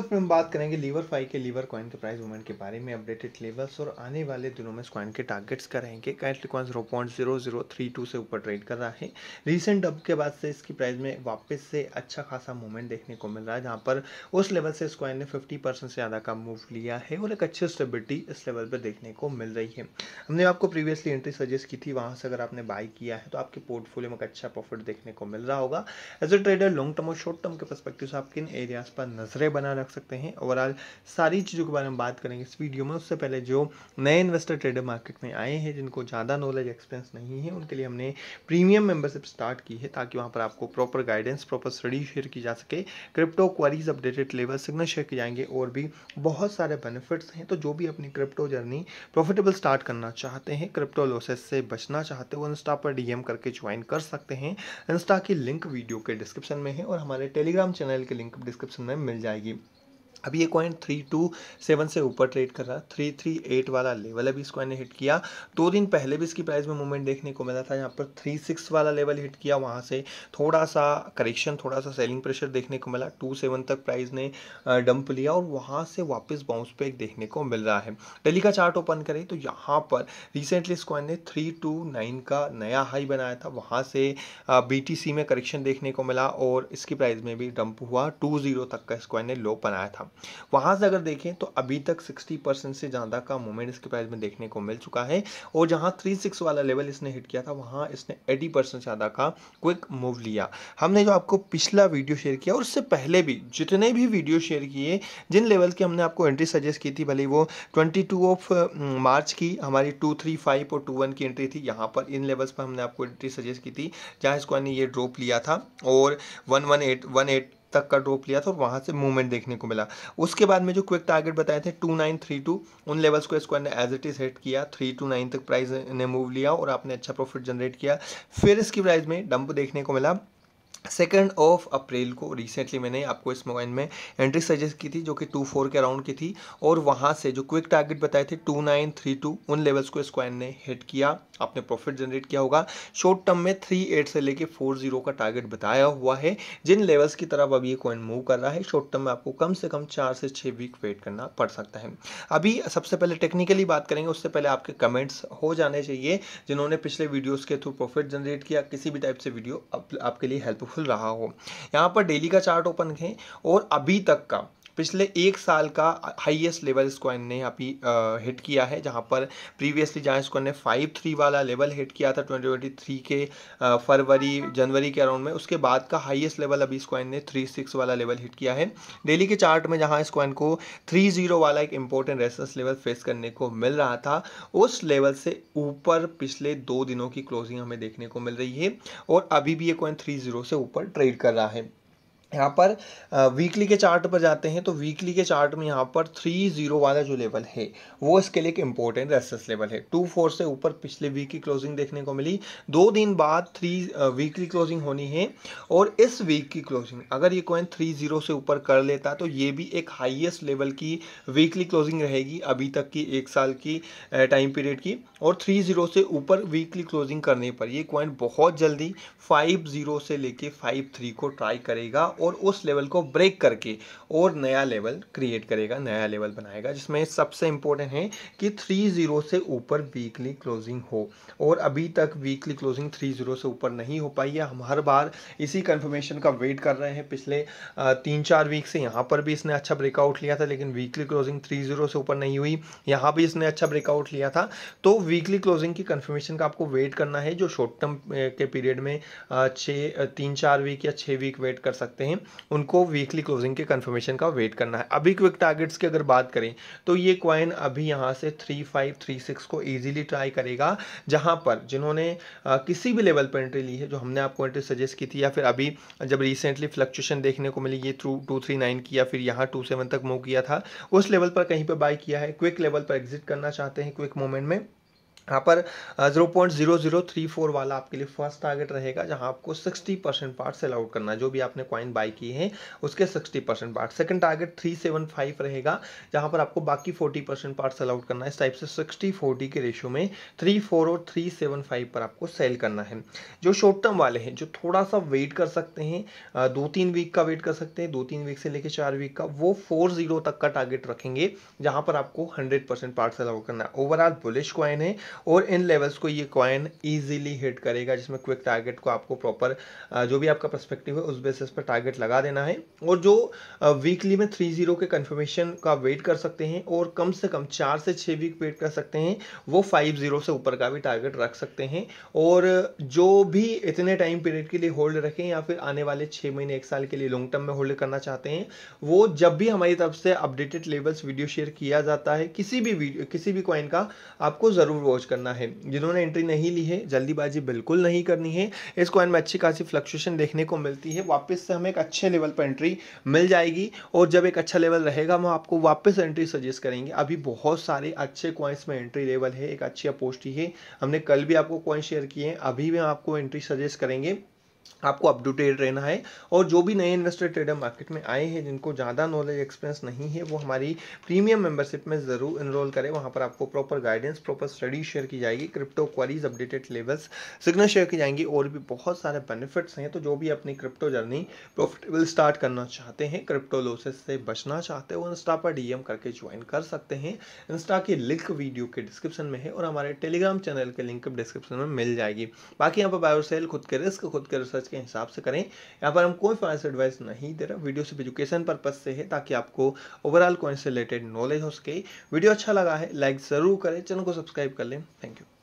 फिर हम बात करेंगे लीवर फाइव के लीवर कॉइन के प्राइस मूवमेंट के बारे में अपडेटेड लेवल्स और आने वाले दिनों में इस कॉइन के टारगेट्स का रहेंगे currently coin zero point zero zero three two से ऊपर ट्रेड कर रहा है रीसेंट अप के बाद से इसकी प्राइस में वापस से अच्छा खासा मूवमेंट देखने को मिल रहा है जहाँ पर उस लेवल से इस कॉइन ने फिफ्टी परसेंट से ज़्यादा का मूव लिया है और एक अच्छी स्टेबिलिटी इस लेवल पर देखने को मिल रही है हमने आपको प्रीवियसली एंट्री सजेस्ट की थी वहाँ से अगर आपने बाई किया है तो आपके पोर्टफोलियो में अच्छा प्रॉफिट देखने को मिल रहा होगा as a trader long term और शॉर्ट टर्म के परस्पेक्टिव से आपके इन एरियाज पर नजरें बना रख सकते हैं ओवरऑल सारी चीज़ों के बारे में बात करेंगे इस वीडियो में उससे पहले जो नए इन्वेस्टर ट्रेडर मार्केट में आए हैं जिनको ज़्यादा नॉलेज एक्सपीरियंस नहीं है उनके लिए हमने प्रीमियम मेंबरशिप स्टार्ट की है ताकि वहाँ पर आपको proper guidance proper study share की जा सके crypto queries updated level signal share किए जाएंगे और भी बहुत सारे बेनिफिट्स हैं तो जो भी अपनी क्रिप्टो जर्नी प्रॉफिटेबल स्टार्ट करना चाहते हैं क्रिप्टो लॉसेस से बचना चाहते वो इंस्टा पर डीएम करके ज्वाइन कर सकते हैं इंस्टा की लिंक वीडियो के डिस्क्रिप्शन में है और हमारे टेलीग्राम चैनल के लिंक डिस्क्रिप्शन में मिल जाएगी अभी ये कॉइन थ्री टू सेवन से ऊपर ट्रेड कर रहा थ्री थ्री एट वाला लेवल अभी इस कॉइन ने हिट किया दो दिन पहले भी इसकी प्राइस में मूवमेंट देखने को मिला था यहाँ पर थ्री सिक्स वाला लेवल हिट किया वहाँ से थोड़ा सा करेक्शन थोड़ा सा सेलिंग प्रेशर देखने को मिला टू सेवन तक प्राइस ने डंप लिया और वहाँ से वापस बाउंस बैक देखने को मिल रहा है डेली का चार्ट ओपन करें तो यहाँ पर रिसेंटली इस कॉइन ने थ्री टू नाइन का नया हाई बनाया था वहाँ से बी में करेक्शन देखने को मिला और इसकी प्राइस में भी डंप हुआ टू जीरो तक का इस कॉइन ने लो बनाया था वहाँ से अगर देखें तो अभी तक सिक्सटी परसेंट से ज़्यादा का मूवमेंट इसके प्राइस में देखने को मिल चुका है और जहाँ थ्री सिक्स वाला लेवल इसने हिट किया था वहाँ इसने एटी परसेंट से ज़्यादा का क्विक मूव लिया हमने जो आपको पिछला वीडियो शेयर किया और उससे पहले भी जितने भी वीडियो शेयर किए जिन लेवल की हमने आपको एंट्री सजेस्ट की थी भले वो ट्वेंटी टू ऑफ मार्च की हमारी टू थ्री फाइव और टू वन की एंट्री थी यहाँ पर इन लेवल्स पर हमने आपको एंट्री सजेस्ट की थी जहाँ इसको ये ड्रॉप लिया था और one one eight one eight तक का ड्रॉप लिया था और वहाँ से मूवमेंट देखने को मिला उसके बाद में जो क्विक टारगेट बताए थे टू नाइन थ्री टू उन लेवल्स को स्क्वायर ने एज इट इज हिट किया थ्री टू नाइन तक प्राइस ने मूव लिया और आपने अच्छा प्रॉफिट जनरेट किया फिर इसकी प्राइस में डंप देखने को मिला सेकेंड ऑफ अप्रैल को रिसेंटली मैंने आपको इस मोबाइल में एंट्री सजेस्ट की थी जो कि टू फोर के अराउंड की थी और वहाँ से जो क्विक टारगेट बताए थे टू नाइन थ्री टू उन लेवल्स को क्वाइन ने हिट किया आपने प्रॉफिट जनरेट किया होगा शॉर्ट टर्म में थ्री एट से लेके फोर जीरो का टारगेट बताया हुआ है जिन लेवल्स की तरफ अब ये कॉइन मूव कर रहा है शॉर्ट टर्म में आपको कम से कम चार से छः वीक वेट करना पड़ सकता है अभी सबसे पहले टेक्निकली बात करेंगे उससे पहले आपके कमेंट्स हो जाने चाहिए जिन्होंने पिछले वीडियोज़ के थ्रू प्रॉफिट जनरेट किया किसी भी टाइप से वीडियो आपके लिए हेल्प खुल रहा हो यहाँ पर डेली का चार्ट ओपन करें और अभी तक का पिछले एक साल का हाईएस्ट लेवल इसको ने अभी हिट किया है जहाँ पर प्रीवियसली जहाँ इसको ने फाइव थ्री वाला लेवल हिट किया था ट्वेंटी ट्वेंटी थ्री के फरवरी जनवरी के अराउंड में उसके बाद का हाईएस्ट लेवल अभी इस कॉइन ने थ्री सिक्स वाला लेवल हिट किया है डेली के चार्ट में जहाँ इस कॉइन को थ्री जीरो वाला एक इंपॉर्टेंट रेसेंस लेवल फेस करने को मिल रहा था उस लेवल से ऊपर पिछले दो दिनों की क्लोजिंग हमें देखने को मिल रही है और अभी भी ये कॉइन थ्री जीरो से ऊपर ट्रेड कर रहा है यहाँ पर वीकली के चार्ट पर जाते हैं तो वीकली के चार्ट में यहाँ पर थ्री जीरो वाला जो लेवल है वो इसके लिए एक इम्पोर्टेंट रेसिस लेवल है टू फोर से ऊपर पिछले वीक की क्लोजिंग देखने को मिली दो दिन बाद थ्री वीकली क्लोजिंग होनी है और इस वीक की क्लोजिंग अगर ये कोइन थ्री जीरो से ऊपर कर लेता तो ये भी एक हाइएस्ट लेवल की वीकली क्लोजिंग रहेगी अभी तक की एक साल की टाइम पीरियड की और थ्री जीरो से ऊपर वीकली क्लोजिंग करने पर ये कॉइन बहुत जल्दी फाइव जीरो से लेके फाइव थ्री को ट्राई करेगा और उस लेवल को ब्रेक करके और नया लेवल क्रिएट करेगा नया लेवल बनाएगा जिसमें सबसे इम्पोर्टेंट है कि थ्री ज़ीरो से ऊपर वीकली क्लोजिंग हो और अभी तक वीकली क्लोजिंग थ्री ज़ीरो से ऊपर नहीं हो पाई है हम हर बार इसी कन्फर्मेशन का वेट कर रहे हैं पिछले तीन चार वीक से यहाँ पर भी इसने अच्छा ब्रेकआउट लिया था लेकिन वीकली क्लोजिंग थ्री ज़ीरो से ऊपर नहीं हुई यहाँ भी इसने अच्छा ब्रेकआउट लिया था तो वीकली क्लोजिंग की कन्फर्मेशन का आपको वेट करना है जो शॉर्ट टर्म के पीरियड में छः तीन चार वीक या छः वीक वेट कर सकते हैं सकते हैं उनको वीकली क्लोजिंग के कन्फर्मेशन का वेट करना है अभी क्विक टारगेट्स की अगर बात करें तो ये क्वाइन अभी यहाँ से थ्री फाइव थ्री सिक्स को ईजिली ट्राई करेगा जहाँ पर जिन्होंने किसी भी लेवल पर एंट्री ली है जो हमने आपको एंट्री सजेस्ट की थी या फिर अभी जब रिसेंटली फ्लक्चुएशन देखने को मिली ये थ्रू टू थ्री नाइन की या फिर यहाँ टू सेवन तक मूव किया था उस लेवल पर कहीं पर बाई किया है क्विक लेवल पर एग्जिट करना चाहते हैं क्विक मोमेंट में यहाँ पर zero point zero zero three four वाला आपके लिए फर्स्ट टारगेट रहेगा जहाँ आपको sixty percent part sell out करना है जो भी आपने कॉइन बाई किए हैं उसके sixty percent part second target three seven five रहेगा जहाँ पर आपको बाकी forty percent part sell out करना है इस टाइप से सिक्सटी फोर्टी के रेशो में थ्री फोर और थ्री सेवन फाइव पर आपको सेल करना है जो शॉर्ट टर्म वाले हैं जो थोड़ा सा वेट कर सकते हैं दो तीन वीक का वेट कर सकते हैं दो तीन वीक से लेकर चार वीक का वो फोर जीरो तक का टारगेट रखेंगे जहाँ पर आपको hundred percent part sell out करना है ओवरऑल बुलिश कॉइन है और इन लेवल्स को ये कॉइन ईजिली हिट करेगा जिसमें क्विक टारगेट को आपको प्रॉपर जो भी आपका परस्पेक्टिव है उस बेसिस पर टारगेट लगा देना है और जो वीकली में थ्री जीरो के कन्फर्मेशन का वेट कर सकते हैं और कम से कम चार से छः वीक वेट कर सकते हैं वो फाइव जीरो से ऊपर का भी टारगेट रख सकते हैं और जो भी इतने टाइम पीरियड के लिए होल्ड रखें या फिर आने वाले छः महीने एक साल के लिए लॉन्ग टर्म में होल्ड करना चाहते हैं वो जब भी हमारी तरफ से अपडेटेड लेवल्स वीडियो शेयर किया जाता है किसी भी किसी भी कॉइन का आपको ज़रूर वॉच अप्रोच करना है जिन्होंने एंट्री नहीं ली है जल्दीबाजी बिल्कुल नहीं करनी है इस कॉइन में अच्छी खासी फ्लक्चुएशन देखने को मिलती है वापस से हमें एक अच्छे लेवल पर एंट्री मिल जाएगी और जब एक अच्छा लेवल रहेगा हम आपको वापस एंट्री सजेस्ट करेंगे अभी बहुत सारे अच्छे कॉइन्स में एंट्री लेवल है एक अच्छी अपोस्टी है हमने कल भी आपको कॉइन शेयर किए हैं अभी भी हम आपको एंट्री सजेस्ट करेंगे आपको अपडेटेड रहना है और जो भी नए इन्वेस्टर ट्रेडर मार्केट में आए हैं जिनको ज़्यादा नॉलेज एक्सपीरियंस नहीं है वो हमारी प्रीमियम मेंबरशिप में ज़रूर इनरोल करें वहाँ पर आपको proper guidance proper study share की जाएगी crypto queries updated levels signal share की जाएंगी और भी बहुत सारे बेनिफिट्स हैं तो जो भी अपनी क्रिप्टो जर्नी प्रॉफिटेबल स्टार्ट करना चाहते हैं क्रिप्टो लॉसेस से बचना चाहते वो इंस्टा पर डी करके ज्वाइन कर सकते हैं इंस्टा की लिंक वीडियो के डिस्क्रिप्शन में है और हमारे टेलीग्राम चैनल के लिंक डिस्क्रिप्शन में मिल जाएगी बाकी यहाँ पर बायोसेल खुद के रिस्क खुद के रिस्क रिसर्च के हिसाब से करें यहाँ पर हम कोई फाइनेंस एडवाइस नहीं दे रहा वीडियो सिर्फ एजुकेशन पर्पज से है ताकि आपको ओवरऑल कॉइन से रिलेटेड नॉलेज हो सके वीडियो अच्छा लगा है लाइक ज़रूर करें चैनल को सब्सक्राइब कर लें थैंक यू